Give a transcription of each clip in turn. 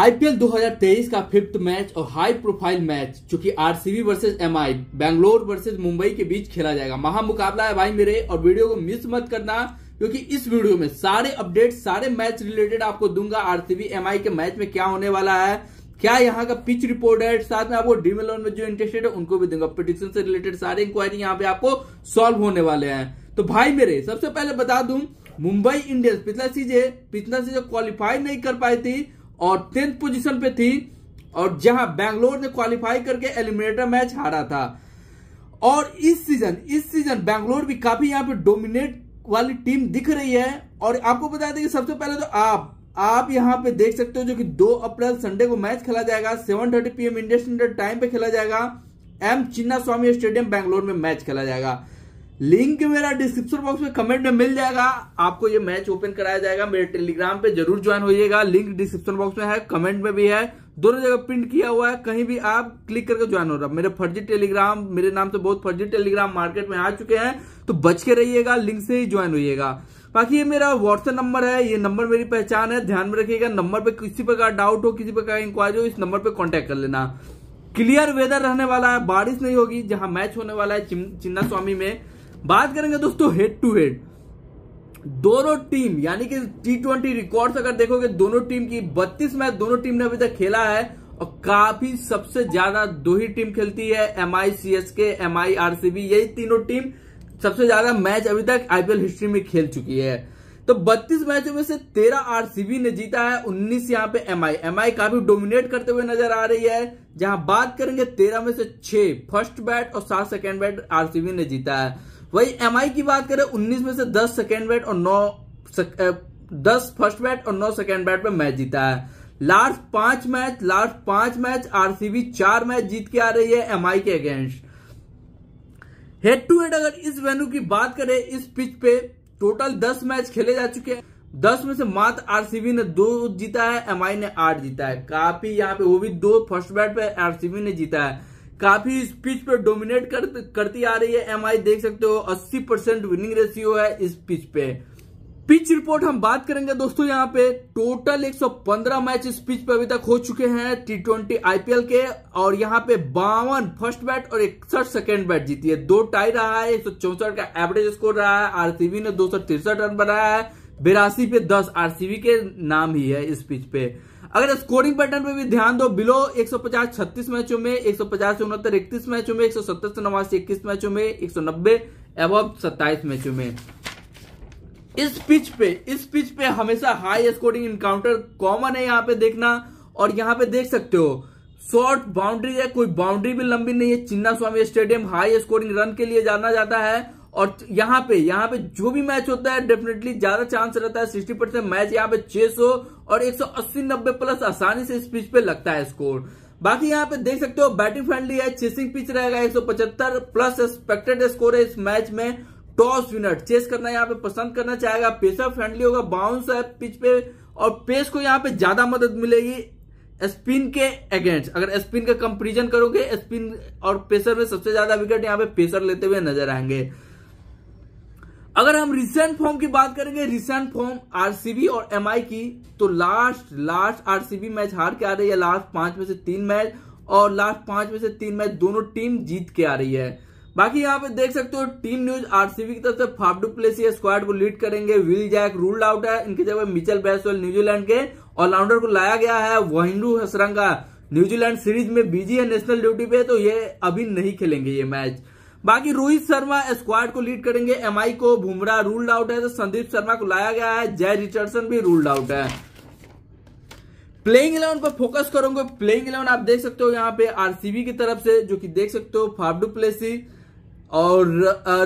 IPL 2023 का fifth match और high profile match जो कि RCB versus MI Bangalore versus Mumbai के बीच खेला जाएगा महा मुकाबला है भाई मेरे और वीडियो को मिस मत करना क्योंकि इस वीडियो में सारे अपडेट सारे मैच रिलेटेड आपको दूंगा आरसीबी एमआई के मैच में क्या होने वाला है क्या यहाँ का पिच रिपोर्ट है साथ में आपको डीम इलेवन में जो इंटरेस्टेड है उनको भी दूंगा पिटिशन से रिलेटेड सारे इंक्वायरी यहाँ पे आपको सॉल्व होने वाले हैं तो भाई मेरे सबसे पहले बता दू मुंबई इंडियंस पिछला सीजे पिछला सीजे क्वालिफाई नहीं कर पाई थी और टेंथ पोजीशन पे थी और जहां बैंगलोर ने क्वालिफाई करके एलिमिनेटर मैच हारा था और इस सीजन इस सीजन बैंगलोर भी काफी यहां पे डोमिनेट वाली टीम दिख रही है और आपको बता दें कि सबसे पहले तो आप आप यहां पे देख सकते हो जो कि 2 अप्रैल संडे को मैच खेला जाएगा 7:30 thirty PM Indian standard time पे खेला जाएगा M Chinnaswamy stadium Bangalore में मैच खेला जाएगा लिंक मेरा डिस्क्रिप्शन बॉक्स में कमेंट में मिल जाएगा आपको ये मैच ओपन कराया जाएगा मेरे टेलीग्राम पे जरूर ज्वाइन होइएगा लिंक डिस्क्रिप्शन बॉक्स में है कमेंट में भी है दोनों जगह प्रिंट किया हुआ है कहीं भी आप क्लिक करके ज्वाइन हो रहा मेरे फर्जी टेलीग्राम मेरे नाम से बहुत फर्जी टेलीग्राम मार्केट में आ चुके हैं तो बच के रहिएगा लिंक से ही ज्वाइन होइएगा बाकी ये मेरा व्हाट्सएप नंबर है ये नंबर मेरी पहचान है ध्यान में रखिएगा नंबर पे किसी प्रकार डाउट हो किसी प्रकार इंक्वायरी हो इस नंबर पे कांटेक्ट कर लेना क्लियर वेदर रहने वाला है बारिश नहीं होगी जहां मैच होने वाला है चिन्ना स्वामी में बात करेंगे दोस्तों हेड टू हेड दोनों टीम यानी कि टी ट्वेंटी रिकॉर्ड अगर देखोगे दोनों टीम की बत्तीस मैच दोनों टीम ने अभी तक खेला है और काफी सबसे ज्यादा दो ही टीम खेलती है M I C S K M I R C B यही तीनों टीम सबसे ज्यादा मैच अभी तक आईपीएल हिस्ट्री में खेल चुकी है तो 32 मैचों में से 13 आरसीबी ने जीता है 19 यहां पे एमआई एमआई काफी डोमिनेट करते हुए नजर आ रही है जहां बात करेंगे 13 में से 6 फर्स्ट बैट और 7 सेकेंड बैट आरसीबी ने जीता है वही एम की बात करें उन्नीस में से दस सेकेंड बैट और नौ सक, दस फर्स्ट बैट और नौ सेकेंड बैट पर मैच जीता है लास्ट पांच मैच लास्ट पांच मैच आरसीबी चार मैच जीत के आ रही है एमआई के अगेंस्ट हेड टू हेड अगर इस वेन्यू की बात करें इस पिच पे टोटल दस मैच खेले जा चुके हैं दस में से मात्र आरसीबी ने दो जीता है एमआई ने आठ जीता है काफी यहाँ पे वो भी दो फर्स्ट बैट पे आरसीबी ने जीता है काफी इस पिच पे डोमिनेट कर, करती आ रही है एमआई देख सकते हो 80 परसेंट विनिंग रेशियो है इस पिच पे पिच रिपोर्ट हम बात करेंगे दोस्तों यहाँ पे टोटल 115 मैच इस पिच पे अभी तक हो चुके हैं टी ट्वेंटी आईपीएल के और यहाँ पे बावन फर्स्ट बैट और इकसठ सेकेंड बैट जीती है दो टाई रहा है एक का एवरेज स्कोर रहा है आरसीबी ने दो रन बनाया है बेरासी पे दस आरसीबी के नाम ही है इस पिच पे अगर स्कोरिंग पैटर्न पे भी ध्यान दो बिलो 150 36 मैचों में 150 से उनहत्तर इकतीस मैचों में एक सत्तर से नवासी इक्कीस मैचों में 190 एवं सत्ताईस मैचों में इस पिच पे इस पिच पे हमेशा हाई स्कोरिंग इनकाउंटर कॉमन है यहाँ पे देखना और यहाँ पे देख सकते हो शॉर्ट बाउंड्री है कोई बाउंड्री भी लंबी नहीं है Chinnaswamy stadium high scoring run के लिए जाना जाता है और यहां पे यहां पे जो भी मैच होता है डेफिनेटली ज्यादा चांस रहता है सिक्सटी परसेंट मैच यहाँ पे 600 और 180 90 प्लस आसानी से इस पिच पे लगता है स्कोर बाकी यहाँ पे देख सकते हो बैटिंग फ्रेंडली है चेसिंग पिच रहेगा 175 प्लस एक्सपेक्टेड स्कोर है इस मैच में टॉस विनर चेस करना यहाँ पे पसंद करना चाहेगा पेसर फ्रेंडली होगा बाउंस है पिच पे और पेस को यहाँ पे ज्यादा मदद मिलेगी स्पिन के अगेंस्ट अगर स्पिन का कंपेरिजन करोगे स्पिन और पेसर में सबसे ज्यादा विकेट यहाँ पे पेसर लेते हुए नजर आएंगे अगर हम रिसेंट फॉर्म की बात करेंगे रिसेंट फॉर्म आरसीबी और एमआई की तो लास्ट लास्ट आरसीबी मैच हार के आ रही है लास्ट पांच में से तीन मैच और लास्ट पांच में से तीन मैच दोनों टीम जीत के आ रही है बाकी यहाँ पे देख सकते हो टीम न्यूज आरसीबी की तरफ से फाफडू प्लेसी स्क्वाड को लीड करेंगे विल जैक रूल्ड आउट है इनकी जगह मिचल बैसवेल न्यूजीलैंड के ऑलराउंडर को लाया गया है वहिंदू हसरंगा न्यूजीलैंड सीरीज में बीजी है नेशनल ड्यूटी पे तो ये अभी नहीं खेलेंगे ये मैच बाकी रोहित शर्मा स्क्वाड को लीड करेंगे एमआई को बुमरा रूल्ड आउट है तो संदीप शर्मा को लाया गया है जय रिचर्डसन भी रूल्ड आउट है प्लेइंग इलेवन पर फोकस करूंगा प्लेइंग इलेवन आप देख सकते हो यहाँ पे आरसीबी की तरफ से जो कि देख सकते हो फाफडू प्लेसी और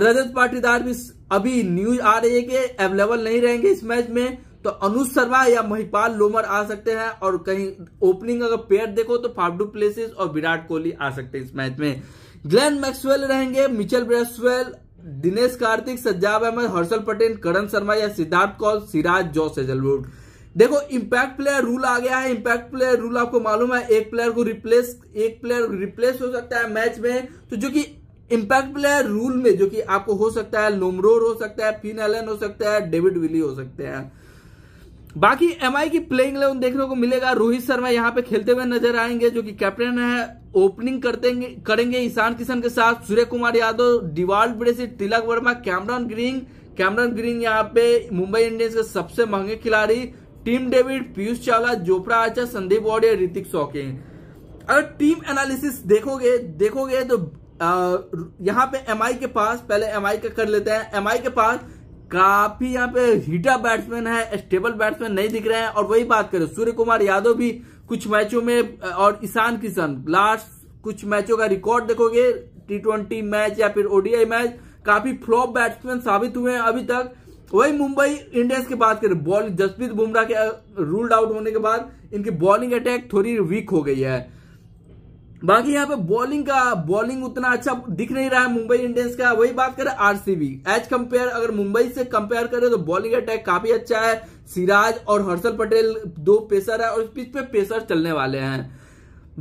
रजत पाटीदार भी अभी न्यूज आ रही है कि अवेलेबल नहीं रहेंगे इस मैच में तो अनुज शर्मा या महिपाल लोमर आ सकते हैं और कहीं ओपनिंग अगर पेयर देखो तो फाफडू प्लेसिस और विराट कोहली आ सकते हैं इस मैच में ग्लेन मैक्सवेल रहेंगे मिचेल ब्रेसवेल दिनेश कार्तिक सज्जाब अहमद हर्षल पटेल करण शर्मा या सिद्धार्थ कौल सिराज जॉस एजलवुड देखो इम्पैक्ट प्लेयर रूल आ गया है इम्पैक्ट प्लेयर रूल आपको मालूम है एक प्लेयर को रिप्लेस एक प्लेयर रिप्लेस हो सकता है मैच में तो जो कि इम्पैक्ट प्लेयर रूल में जो कि आपको हो सकता है लोमरोर हो सकता है फिन एलन हो सकता है डेविड विली हो सकते हैं बाकी एमआई की प्लेइंग इलेवन देखने को मिलेगा रोहित शर्मा यहाँ पे खेलते हुए नजर आएंगे जो कि कैप्टन है ओपनिंग करते करेंगे ईशान किशन के साथ Surya Kumar Yadav Dewald Brevis Tilak Varma Cameron Green Cameron Green यहाँ पे मुंबई इंडियंस के सबसे महंगे खिलाड़ी Tim David Piyush Chawla Jofra Archer Sandeep वॉडे Hrithik शौकीन अगर टीम एनालिसिस देखोगे देखोगे तो यहाँ पे एम के पास पहले एम का कर लेते हैं एम के पास काफी यहाँ पे हीटा बैट्समैन है स्टेबल बैट्समैन नहीं दिख रहे हैं और वही बात करें सूर्य कुमार यादव भी कुछ मैचों में और ईशान किशन लास्ट कुछ मैचों का रिकॉर्ड देखोगे टी ट्वेंटी मैच या फिर ओडीआई मैच काफी फ्लॉप बैट्समैन साबित हुए हैं अभी तक वही मुंबई इंडियंस की बात करें बॉल जसप्रीत बुमराह के रूल्ड आउट होने के बाद इनकी बॉलिंग अटैक थोड़ी वीक हो गई है बाकी यहाँ पे बॉलिंग का बॉलिंग उतना अच्छा दिख नहीं रहा है मुंबई इंडियंस का वही बात करें आरसीबी एज कंपेयर अगर मुंबई से कंपेयर करें तो बॉलिंग अटैक काफी अच्छा है सिराज और हर्षल पटेल दो पेसर है और इस पिच पे पेसर चलने वाले हैं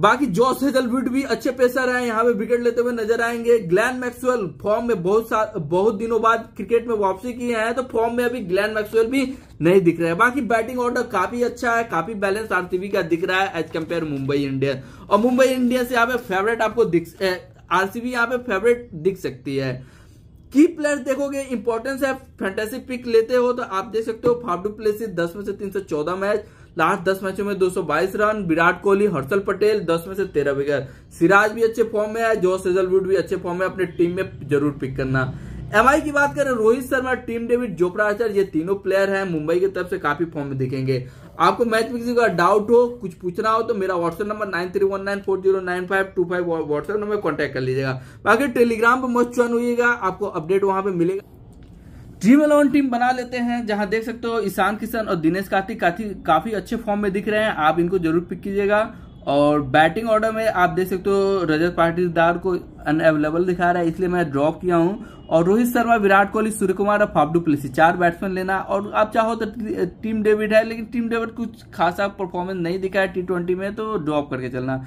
बाकी जॉस हेजलवुड भी अच्छे पेसर हैं यहाँ पे विकेट लेते हुए नजर आएंगे ग्लैन मैक्सवेल फॉर्म में बहुत बहुत दिनों बाद क्रिकेट में वापसी किए हैं तो फॉर्म में अभी ग्लैन मैक्सवेल भी नहीं दिख रहे हैं बाकी बैटिंग ऑर्डर काफी अच्छा है काफी बैलेंस आरसीबी का दिख रहा है एज कम्पेयर मुंबई इंडियंस और मुंबई इंडियंस यहाँ पे फेवरेट आपको दिख आरसीबी यहाँ पे फेवरेट दिख सकती है की प्लेयर देखोगे इंपॉर्टेंस है फैंटेसी पिक लेते हो तो आप देख सकते हो फाफडू डू प्लेसी दस में से तीन सौ चौदह मैच लास्ट दस मैचों में 222 रन विराट कोहली हर्षल पटेल दस में से तेरह विकेट सिराज भी अच्छे फॉर्म में है जोश हेजलवुड भी अच्छे फॉर्म में अपने टीम में जरूर पिक करना एम की बात करें Rohit Sharma Tim David Jofra Archer ये तीनों प्लेयर हैं मुंबई की तरफ से काफी फॉर्म में दिखेंगे आपको मैच में किसी का डाउट हो कुछ पूछना हो तो मेरा WhatsApp number nine three one nine four zero nine five two five WhatsApp number contact कर लीजिएगा बाकी टेलीग्राम पर मस्त ज्वाइन हुईगा आपको अपडेट वहां पर मिलेगा ड्रीम इलेवन टीम बना लेते हैं जहां देख सकते हो ईशान किशन और दिनेश कार्तिक काफी अच्छे फॉर्म में दिख रहे हैं आप इनको जरूर पिक कीजिएगा और बैटिंग ऑर्डर में आप देख सकते हो रजत पाटीदार को अनअवेलेबल दिखा रहा है इसलिए मैं ड्रॉप किया हूं और रोहित शर्मा विराट कोहली सूर्य कुमार और फाफडू प्लेसी चार बैट्समैन लेना और आप चाहो तो टीम डेविड है लेकिन टीम डेविड कुछ खासा परफॉर्मेंस नहीं दिखा है टी ट्वेंटी में तो ड्रॉप करके चलना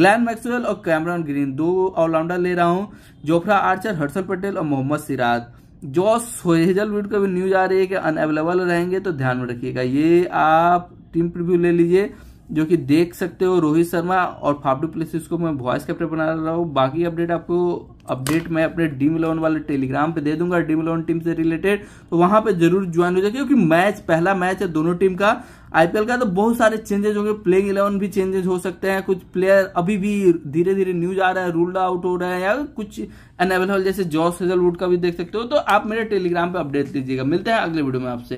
ग्लैन मैक्सवेल और कैमरन ग्रीन दो ऑलराउंडर ले रहा हूँ जोफ्रा आर्चर हर्षल पटेल और मोहम्मद सिराज सोहेजल हेजलवुड का भी न्यूज आ रही है कि अनअवेलेबल रहेंगे तो ध्यान में रखिएगा ये आप टीम प्रिव्यू ले लीजिए जो कि देख सकते हो रोहित शर्मा और फाफडू प्लेसिस को मैं वॉइस कैप्टन बना रहा हूँ बाकी अपडेट आपको अपडेट मैं अपने डीम इलेवन वाले टेलीग्राम पे दे दूंगा डीम इलेवन टीम से रिलेटेड तो वहां पे जरूर ज्वाइन हो जाए क्योंकि मैच पहला मैच है दोनों टीम का आईपीएल का तो बहुत सारे चेंजेस होंगे प्लेइंग इलेवन भी चेंजेस हो सकते हैं कुछ प्लेयर अभी भी धीरे धीरे न्यूज आ रहा है रूल्ड आउट हो रहा है या कुछ अनेबल जैसे जॉस हेजलवुड का भी देख सकते हो तो आप मेरे टेलीग्राम पे अपडेट लीजिएगा मिलते हैं अगले वीडियो में आपसे